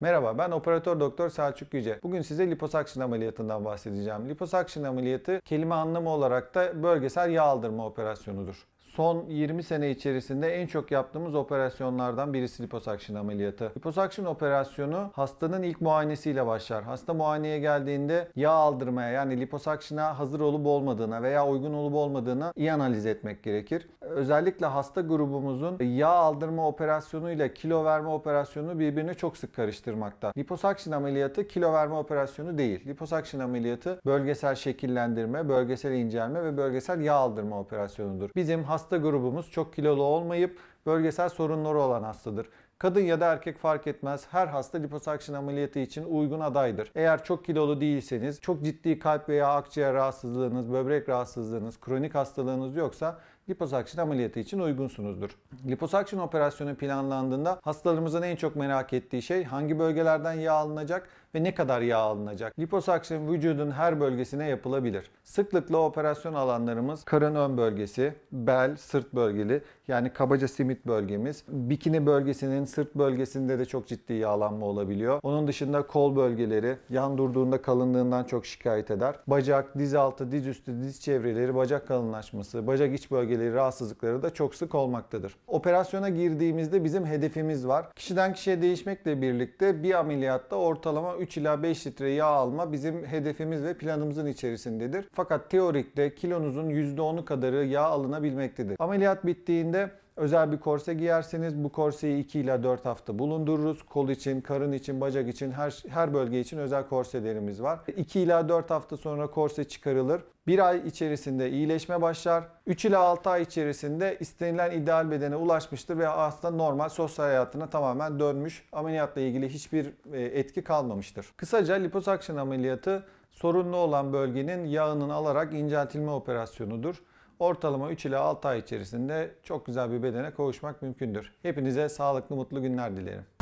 Merhaba ben operatör doktor Selçuk Yüce. Bugün size liposuction ameliyatından bahsedeceğim. Liposuction ameliyatı kelime anlamı olarak da bölgesel yağ aldırma operasyonudur son 20 sene içerisinde en çok yaptığımız operasyonlardan birisi liposuction ameliyatı. Liposuction operasyonu hastanın ilk muayenesiyle başlar. Hasta muayeneye geldiğinde yağ aldırmaya yani liposuction'a hazır olup olmadığına veya uygun olup olmadığına iyi analiz etmek gerekir özellikle hasta grubumuzun yağ aldırma operasyonu ile kilo verme operasyonu birbirine çok sık karıştırmakta. Liposakşin ameliyatı kilo verme operasyonu değil. Liposakşin ameliyatı bölgesel şekillendirme, bölgesel incelme ve bölgesel yağ aldırma operasyonudur. Bizim hasta grubumuz çok kilolu olmayıp bölgesel sorunları olan hastadır. Kadın ya da erkek fark etmez her hasta liposakşın ameliyatı için uygun adaydır. Eğer çok kilolu değilseniz, çok ciddi kalp veya akciğer rahatsızlığınız, böbrek rahatsızlığınız, kronik hastalığınız yoksa liposakşın ameliyatı için uygunsunuzdur. Liposakşın operasyonu planlandığında hastalarımızın en çok merak ettiği şey hangi bölgelerden yağ alınacak ve ne kadar yağ alınacak? Liposakşın vücudun her bölgesine yapılabilir. Sıklıkla operasyon alanlarımız karın ön bölgesi, bel, sırt bölgeli yani kabaca simit bölgemiz. Bikini bölgesinin sırt bölgesinde de çok ciddi yağlanma olabiliyor. Onun dışında kol bölgeleri yan durduğunda kalınlığından çok şikayet eder. Bacak, diz altı, diz üstü, diz çevreleri, bacak kalınlaşması, bacak iç bölgeleri rahatsızlıkları da çok sık olmaktadır. Operasyona girdiğimizde bizim hedefimiz var. Kişiden kişiye değişmekle birlikte bir ameliyatta ortalama 3 ila 5 litre yağ alma bizim hedefimiz ve planımızın içerisindedir. Fakat teorikte kilonuzun %10'u kadarı yağ alınabilmektedir. Ameliyat bittiğinde Özel bir korse giyerseniz bu korseyi 2 ila 4 hafta bulundururuz. Kol için, karın için, bacak için her, her bölge için özel korselerimiz var. 2 ila 4 hafta sonra korse çıkarılır. 1 ay içerisinde iyileşme başlar. 3 ila 6 ay içerisinde istenilen ideal bedene ulaşmıştır ve aslında normal sosyal hayatına tamamen dönmüş. Ameliyatla ilgili hiçbir e, etki kalmamıştır. Kısaca liposakşın ameliyatı sorunlu olan bölgenin yağının alarak inceltilme operasyonudur ortalama 3 ile 6 ay içerisinde çok güzel bir bedene kavuşmak mümkündür. Hepinize sağlıklı mutlu günler dilerim.